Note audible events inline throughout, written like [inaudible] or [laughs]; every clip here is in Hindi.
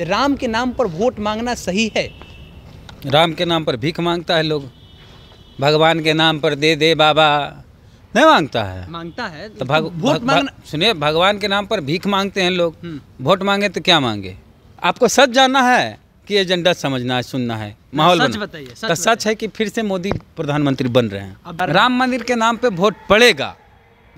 राम के नाम पर वोट मांगना सही है राम के नाम पर भीख मांगता है लोग भगवान के नाम पर दे दे बाबा नहीं मांगता है मांगता है तो भाग, वोट मांगना सुनिए भगवान के नाम पर भीख मांगते हैं लोग हम्म। वोट मांगे तो क्या मांगे आपको सच जानना है कि एजेंडा समझना है सुनना है हाँ, माहौल सच बताइए तो सच है कि फिर से मोदी प्रधानमंत्री बन रहे हैं राम मंदिर के नाम पे वोट पड़ेगा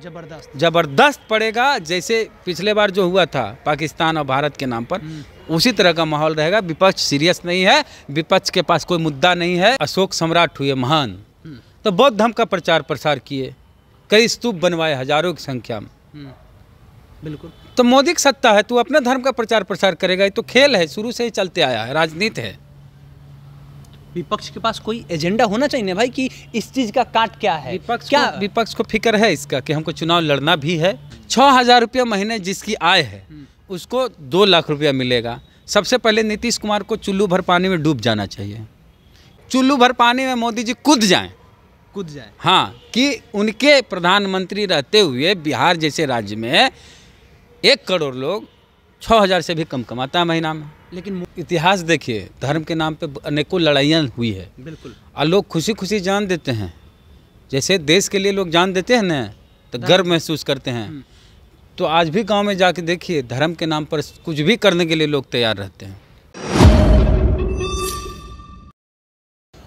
जबरदस्त जबरदस्त पड़ेगा जैसे पिछले बार जो हुआ था पाकिस्तान और भारत के नाम पर हम्म। उसी तरह का माहौल रहेगा विपक्ष सीरियस नहीं है विपक्ष के पास कोई मुद्दा नहीं है अशोक सम्राट हुए महान हम्म। तो बौद्ध धर्म का प्रचार प्रसार किए कई स्तूप बनवाए हजारों की संख्या में हम्म। बिल्कुल तो मोदी की सत्ता है तू तो अपना धर्म का प्रचार प्रसार करेगा ये तो खेल है शुरू से ही चलते आया है राजनीति है विपक्ष के पास कोई एजेंडा होना चाहिए ना भाई कि इस चीज़ का काट क्या है विपक्ष क्या विपक्ष को फिक्र है इसका कि हमको चुनाव लड़ना भी है छः हज़ार रुपया महीने जिसकी आय है हम्म। उसको दो लाख रुपया मिलेगा सबसे पहले नीतीश कुमार को चुल्लू भर पानी में डूब जाना चाहिए चुल्लू भर पानी में मोदी जी कूद जाए कूद जाए हाँ कि उनके प्रधानमंत्री रहते हुए बिहार जैसे राज्य में एक करोड़ लोग छः हज़ार से भी कम कमाता है महीना में लेकिन इतिहास देखिए धर्म के नाम पे अनेकों लड़ाइयाँ हुई है बिल्कुल और लोग खुशी खुशी जान देते हैं जैसे देश के लिए लोग जान देते हैं ना तो गर्व हाँ। महसूस करते हैं हम्म। तो आज भी गांव में जाके देखिए धर्म के नाम पर कुछ भी करने के लिए लोग तैयार रहते हैं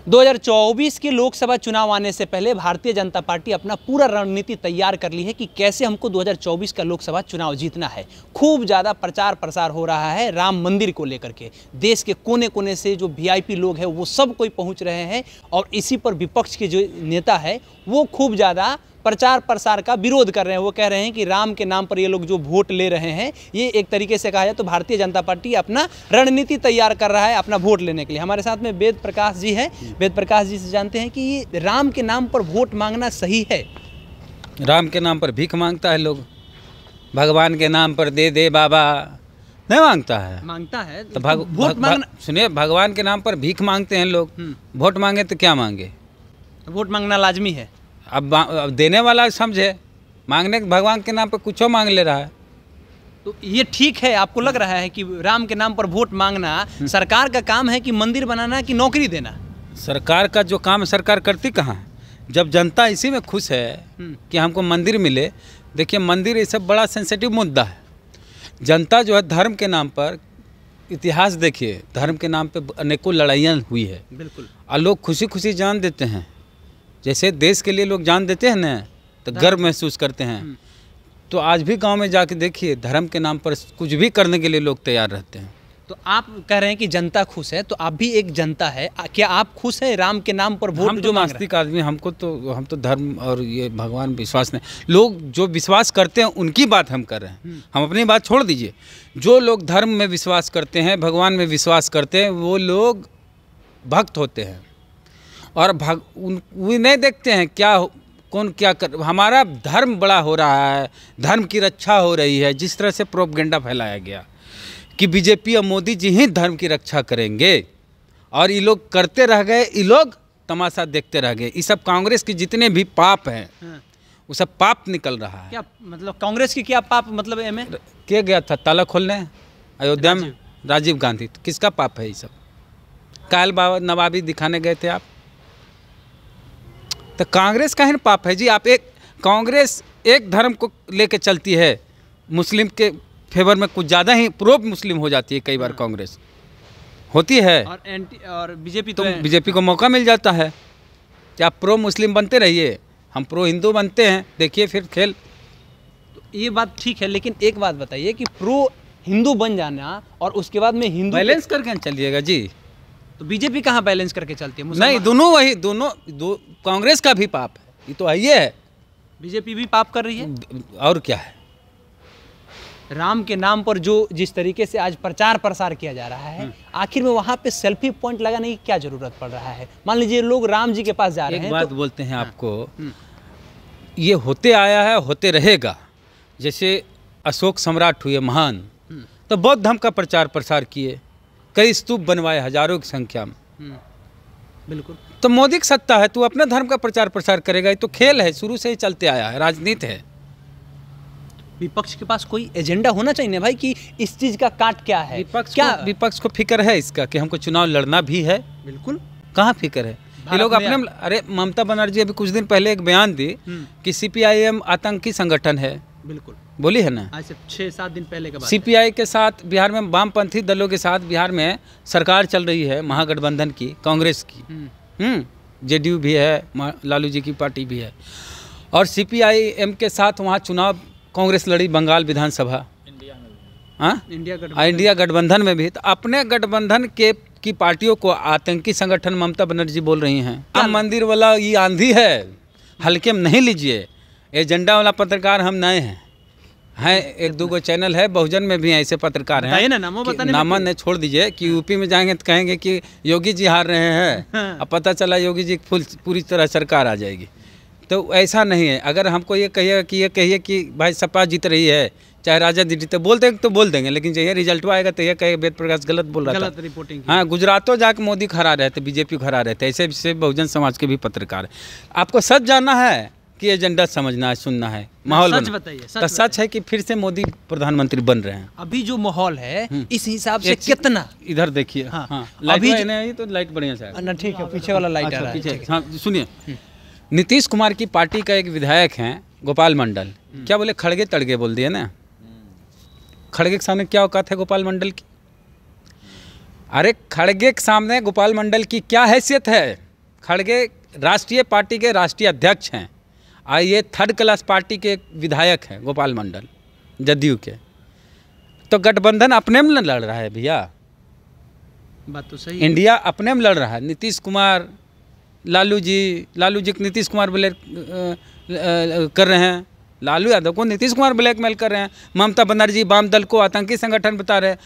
2024 के लोकसभा चुनाव आने से पहले भारतीय जनता पार्टी अपना पूरा रणनीति तैयार कर ली है कि कैसे हमको 2024 का लोकसभा चुनाव जीतना है खूब ज़्यादा प्रचार प्रसार हो रहा है राम मंदिर को लेकर के देश के कोने कोने से जो वीआईपी लोग हैं वो सब कोई पहुँच रहे हैं और इसी पर विपक्ष के जो नेता है वो खूब ज़्यादा प्रचार प्रसार का विरोध कर रहे हैं वो कह रहे हैं कि राम के नाम पर ये लोग जो वोट ले रहे हैं ये एक तरीके से कहा जाए तो भारतीय जनता पार्टी अपना रणनीति तैयार कर रहा है अपना वोट लेने के लिए हमारे साथ में वेद प्रकाश जी हैं वेद प्रकाश जी से जानते हैं कि राम के नाम पर वोट मांगना सही है राम के नाम पर भीख मांगता है लोग भगवान के नाम पर दे दे बाबा नहीं मांगता है मांगता है तो भग, वोट मांगना सुनिए भगवान के नाम पर भीख मांगते हैं लोग हम्म। वोट मांगे तो क्या मांगे वोट मांगना लाजमी है अब, अब देने वाला समझे मांगने भगवान के नाम पर कुछ मांग ले रहा है तो ये ठीक है आपको लग रहा है कि राम के नाम पर वोट मांगना हम्म। सरकार का काम है कि मंदिर बनाना कि नौकरी देना सरकार का जो काम सरकार करती कहाँ जब जनता इसी में खुश है हम्म। कि हमको मंदिर मिले देखिए मंदिर ये सब बड़ा सेंसिटिव मुद्दा है जनता जो है धर्म के नाम पर इतिहास देखिए धर्म के नाम पर अनेकों लड़ाइयाँ हुई है बिल्कुल और लोग खुशी खुशी जान देते हैं जैसे देश के लिए लोग जान देते हैं ना तो गर्व हाँ। महसूस करते हैं हम्म। तो आज भी गांव में जाके देखिए धर्म के नाम पर कुछ भी करने के लिए लोग तैयार रहते हैं तो आप कह रहे हैं कि जनता खुश है तो आप भी एक जनता है क्या आप खुश हैं राम के नाम पर वोट हम तो जो नास्तिक आदमी हमको तो हम तो धर्म और ये भगवान विश्वास नहीं लोग जो विश्वास करते हैं उनकी बात हम कर रहे हैं हम्म। हम अपनी बात छोड़ दीजिए जो लोग धर्म में विश्वास करते हैं भगवान में विश्वास करते हैं वो लोग भक्त होते हैं और भग उन वे नहीं देखते हैं क्या कौन क्या कर हमारा धर्म बड़ा हो रहा है धर्म की रक्षा हो रही है जिस तरह से प्रोपगेंडा फैलाया गया कि बीजेपी और मोदी जी ही धर्म की रक्षा करेंगे और ये लोग करते रह गए ये लोग तमाशा देखते रह गए ये सब कांग्रेस के जितने भी पाप हैं हाँ। वो सब पाप निकल रहा है क्या मतलब कांग्रेस की क्या पाप मतलब एम ए गया था ताला खोलने अयोध्या में राजीव गांधी किसका पाप है ये सब कायल बाबा नवाबी दिखाने गए थे आप तो कांग्रेस का ही पाप है जी आप एक कांग्रेस एक धर्म को लेके चलती है मुस्लिम के फेवर में कुछ ज़्यादा ही प्रो मुस्लिम हो जाती है कई बार हाँ। कांग्रेस होती है और एंटी और बीजेपी तो, तो बीजेपी को मौका मिल जाता है कि आप प्रो मुस्लिम बनते रहिए हम प्रो हिंदू बनते हैं देखिए फिर खेल तो ये बात ठीक है लेकिन एक बात बताइए कि प्रो हिंदू बन जाना और उसके बाद में हिंदू बैलेंस करके चलिएगा जी तो बीजेपी कहाँ बैलेंस करके चलती है नहीं दोनों वही दोनों दो, कांग्रेस का भी पाप है ये तो आई है बीजेपी भी पाप कर रही है और क्या है राम के नाम पर जो जिस तरीके से आज प्रचार प्रसार किया जा रहा है हम्म। आखिर में वहां पे सेल्फी पॉइंट लगाने की क्या जरूरत पड़ रहा है मान लीजिए लोग राम जी के पास जा रहे हैं तो बात तो, बोलते हैं हाँ। आपको हम्म। ये होते आया है होते रहेगा जैसे अशोक सम्राट हुए महान हम्म। तो बौद्ध धर्म का प्रचार प्रसार किए कई स्तूप बनवाए हजारों की संख्या में हम्म, बिल्कुल तो मोदी की सत्ता है तू अपने धर्म का प्रचार प्रसार करेगा ये तो खेल है शुरू से ही चलते आया है राजनीति है विपक्ष के पास कोई एजेंडा होना चाहिए ना भाई कि इस चीज का काट क्या है विपक्ष क्या विपक्ष को फिक्र है इसका कि हमको चुनाव लड़ना भी है बिल्कुल कहाँ फिक्र है ये लोग अपने अरे ममता बनर्जी अभी कुछ दिन पहले एक बयान दी हम्म। कि सीपीआईएम आतंकी संगठन है बिल्कुल बोली है ना आज से छः सात दिन पहले का आई के साथ बिहार में वामपंथी दलों के साथ बिहार में सरकार चल रही है महागठबंधन की कांग्रेस की हम्म। हम्म, जेडीयू भी है लालू जी की पार्टी भी है और सीपीआईएम के साथ वहाँ चुनाव कांग्रेस लड़ी बंगाल विधानसभा इंडिया हाँ? इंडिया गठबंधन में भी तो अपने गठबंधन के की पार्टियों को आतंकी संगठन ममता बनर्जी बोल रही हैं राम मंदिर वाला ये आंधी है हल्के में नहीं लीजिए एजेंडा वाला पत्रकार हम नए हैं हैं एक दो गो चैनल है बहुजन में भी ऐसे पत्रकार हैं ना नामो बताने नामा ने छोड़ दीजिए कि यूपी में जाएंगे तो कहेंगे कि योगी जी हार रहे हैं हाँ। अब पता चला योगी जी फुल पूरी तरह सरकार आ जाएगी तो ऐसा नहीं है अगर हमको ये कहिए कि ये कहिए कि भाई सपा जीत रही है चाहे राजा दीदी जीते तो बोल देंगे तो बोल देंगे लेकिन जैसे रिजल्ट आएगा तो ये कहे वेद प्रकाश गलत बोल रहा गलत था रिपोर्टिंग हाँ गुजरातों जाके मोदी खड़ा रहते बीजेपी खड़ा रहते ऐसे बहुजन समाज के भी पत्रकार है आपको सच जानना है की एजेंडा समझना है सुनना है हाँ, माहौल सच बताइए तो सच, सच है कि फिर से मोदी प्रधानमंत्री बन रहे हैं अभी जो माहौल है हम्म। इस हिसाब से कितना इधर देखिए हाँ, हाँ, अभी तो लाइट बढ़िया से ठीक है पीछे वाला लाइट आ अच्छा, रहा है हाँ, सुनिए हम्म। नीतीश कुमार की पार्टी का एक विधायक है गोपाल मंडल हम्म। क्या बोले खड़गे तड़गे बोल दिए ना खड़गे के सामने क्या औकात है गोपाल मंडल की अरे खड़गे के सामने गोपाल मंडल की क्या हैसियत है खड़गे राष्ट्रीय पार्टी के राष्ट्रीय अध्यक्ष हैं आ ये थर्ड क्लास पार्टी के विधायक हैं गोपाल मंडल जदयू के तो गठबंधन अपने में लड़ रहा है भैया बात तो सही इंडिया अपने में लड़ रहा है नीतीश कुमार लालू जी लालू जी नीतीश कुमार ब्लैक कर रहे हैं लालू यादव को नीतीश कुमार ब्लैकमेल कर रहे हैं ममता बनर्जी वाम दल को आतंकी संगठन बता रहे हैं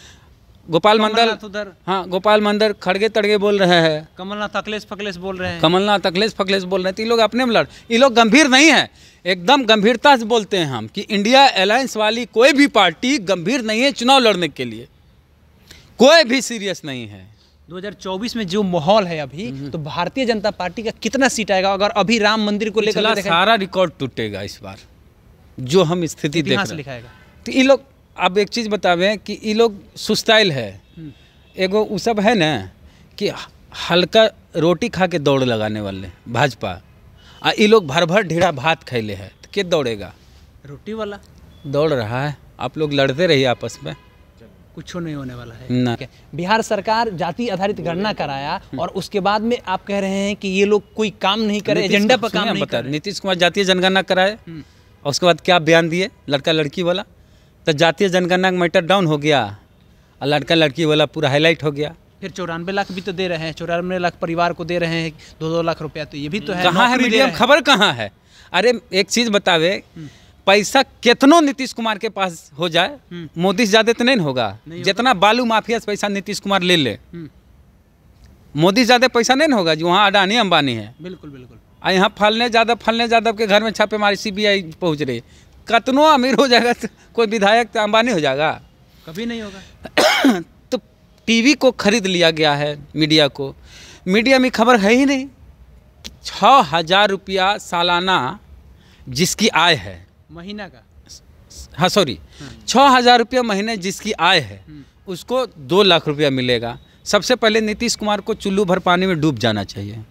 गोपाल मंडल उधर हाँ गोपाल मंडल खड़गे तड़गे बोल रहे हैं कमलनाथ अखिलेश फकलेश बोल रहे हैं कमलनाथ अखिलेश फकलेश बोल रहे हैं तो ये लोग अपने में लड़ ये लोग गंभीर नहीं है एकदम गंभीरता से बोलते हैं हम कि इंडिया अलायंस वाली कोई भी पार्टी गंभीर नहीं है चुनाव लड़ने के लिए कोई भी सीरियस नहीं है 2024 में जो माहौल है अभी हम्म। तो भारतीय जनता पार्टी का कितना सीट आएगा अगर अभी राम मंदिर को लेकर सारा रिकॉर्ड टूटेगा इस बार जो हम स्थिति देख रहे हैं तो ये लोग अब एक चीज़ बतावें कि ये लोग सुस्ताइल है हम्म। एगो वो सब है ना कि हल्का रोटी खा के दौड़ लगाने वाले भाजपा आ ये लोग भर भर ढेरा भात खैले है तो क्या दौड़ेगा रोटी वाला दौड़ रहा है आप लोग लड़ते रहिए आपस में कुछ नहीं होने वाला है ना बिहार सरकार जाति आधारित गणना कराया हम्म। और उसके बाद में आप कह रहे हैं कि ये लोग कोई काम नहीं करे एजेंडा पर काम नहीं बता नीतीश कुमार जातीय जनगणना कराए हम्म। और उसके बाद क्या बयान दिए लड़का लड़की वाला तो जातीय जनगणना का मैटर डाउन हो गया और लड़का लड़की वाला पूरा हाईलाइट हो गया फिर चौरानवे लाख भी तो दे रहे हैं चौरानवे लाख परिवार को दे रहे हैं दो दो लाख रुपया तो ये भी तो है कहाँ है मीडियम खबर कहाँ है अरे एक चीज़ बतावे हम्म। पैसा कितनों नीतीश कुमार के पास हो जाए हम्म। मोदी से ज़्यादा तो नहीं होगा जितना बालू माफिया से पैसा नीतीश कुमार ले ले हम्म। मोदी ज़्यादा पैसा नहीं होगा जो वहाँ अडानी अंबानी है बिल्कुल बिल्कुल यहाँ फलने ज़्यादा फलने ज़्यादा के घर में छापेमारी सीबीआई पहुंच रही कतनों अमीर हो जाएगा तो कोई विधायक तो अंबानी हो जाएगा कभी नहीं होगा [coughs] तो टीवी को खरीद लिया गया है मीडिया को मीडिया में खबर है ही नहीं छः हज़ार रुपया सालाना जिसकी आय है महीना का हाँ सॉरी छः हज़ार रुपया महीने जिसकी आय है उसको दो लाख रुपया मिलेगा सबसे पहले नीतीश कुमार को चुल्लू भर पानी में डूब जाना चाहिए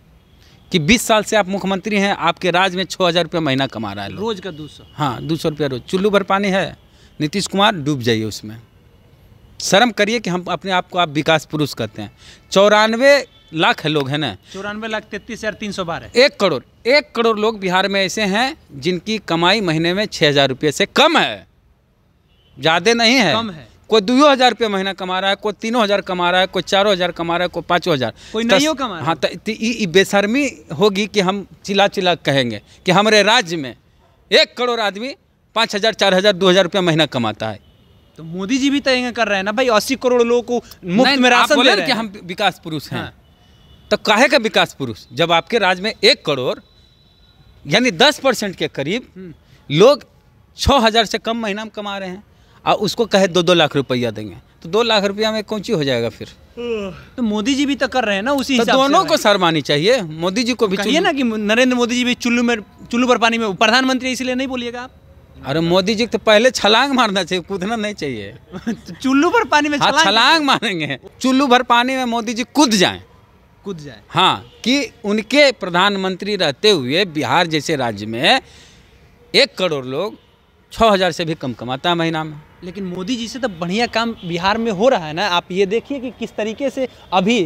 कि 20 साल से आप मुख्यमंत्री हैं आपके राज में छः हज़ार रुपया महीना कमा रहा है रोज का दो सौ हाँ दो सौ रुपया रोज चुल्लू भर पानी है नीतीश कुमार डूब जाइए उसमें शर्म करिए कि हम अपने आप को आप विकास पुरुष कहते हैं चौरानवे लाख है लोग हैं ना चौरानवे लाख तैतीस हज़ार तीन सौ बारह एक करोड़ एक करोड़ लोग बिहार में ऐसे हैं जिनकी कमाई महीने में छः हज़ार रुपये से कम है ज़्यादा नहीं है कम है कोई दो हज़ार रुपये महीना कमा रहा है कोई तीनों हज़ार कमा रहा है कोई चारों हज़ार कमा रहा है कोई पाँचों हज़ार कोई तो नहीं कमा हाँ तो बेशर्मी होगी कि हम चिल्ला चिल्ला कहेंगे कि हमारे राज्य में एक करोड़ आदमी पाँच हज़ार चार हज़ार दो हज़ार रुपया महीना कमाता है तो मोदी जी भी तय तो कर रहे हैं ना भाई अस्सी करोड़ लोगों को मुफ्त में राशन दे रहे हैं हम विकास पुरुष हैं हाँ। तो काहे का विकास पुरुष जब आपके राज्य में एक करोड़ यानी दस परसेंट के करीब हम्म। लोग छः हज़ार से कम महीना में कमा रहे हैं और उसको कहे दो दो लाख रुपया देंगे तो दो लाख रुपया में कौन हो जाएगा फिर तो मोदी जी भी तो कर रहे हैं ना उसी तो दोनों को सर मानी चाहिए मोदी जी को भी चाहिए ना कि नरेंद्र मोदी जी भी चुल्लू में चुल्लू पर पानी में प्रधानमंत्री इसलिए नहीं बोलिएगा आप अरे मोदी जी तो पहले छलांग मारना चाहिए कूदना नहीं चाहिए [laughs] चुल्लू भर पानी में हाँ छलांग मारेंगे चुल्लू भर पानी में मोदी जी कूद जाए कूद जाए हाँ कि उनके प्रधानमंत्री रहते हुए बिहार जैसे राज्य में एक करोड़ लोग छः हज़ार से भी कम कमाता है महीना में लेकिन मोदी जी से तो बढ़िया काम बिहार में हो रहा है ना आप ये देखिए कि किस तरीके से अभी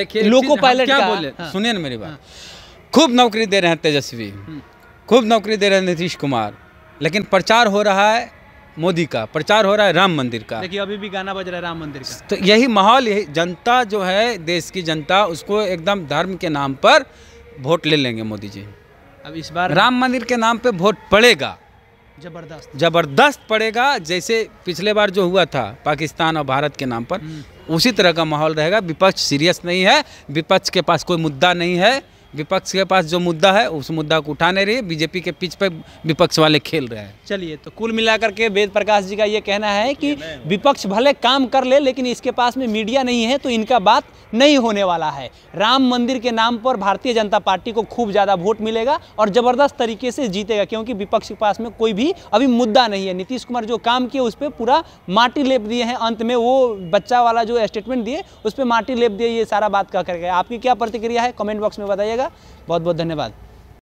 देखिए लोको पायलट क्या बोले हाँ। सुनिए ना मेरी बात हाँ। खूब नौकरी दे रहे हैं तेजस्वी हम्म। खूब नौकरी दे रहे हैं नीतीश कुमार लेकिन प्रचार हो रहा है मोदी का प्रचार हो रहा है राम मंदिर का देखिए अभी भी गाना बज रहा है राम मंदिर का तो यही माहौल यही जनता जो है देश की जनता उसको एकदम धर्म के नाम पर वोट ले लेंगे मोदी जी अब इस बार राम मंदिर के नाम पर वोट पड़ेगा जबरदस्त जबरदस्त पड़ेगा जैसे पिछले बार जो हुआ था पाकिस्तान और भारत के नाम पर हम्म। उसी तरह का माहौल रहेगा विपक्ष सीरियस नहीं है विपक्ष के पास कोई मुद्दा नहीं है विपक्ष के पास जो मुद्दा है उस मुद्दा को उठाने नहीं रही बीजेपी के पिच पर विपक्ष वाले खेल रहे हैं चलिए तो कुल मिलाकर के वेद प्रकाश जी का ये कहना है कि विपक्ष भले काम कर ले लेकिन इसके पास में मीडिया नहीं है तो इनका बात नहीं होने वाला है राम मंदिर के नाम पर भारतीय जनता पार्टी को खूब ज़्यादा वोट मिलेगा और ज़बरदस्त तरीके से जीतेगा क्योंकि विपक्ष के पास में कोई भी अभी मुद्दा नहीं है नीतीश कुमार जो काम किए उस पर पूरा माटी लेप दिए हैं अंत में वो बच्चा वाला जो स्टेटमेंट दिए उस पर माटी लेप दिए ये सारा बात कह करके आपकी क्या प्रतिक्रिया है कमेंट बॉक्स में बताइएगा रहिएगा बहुत बहुत धन्यवाद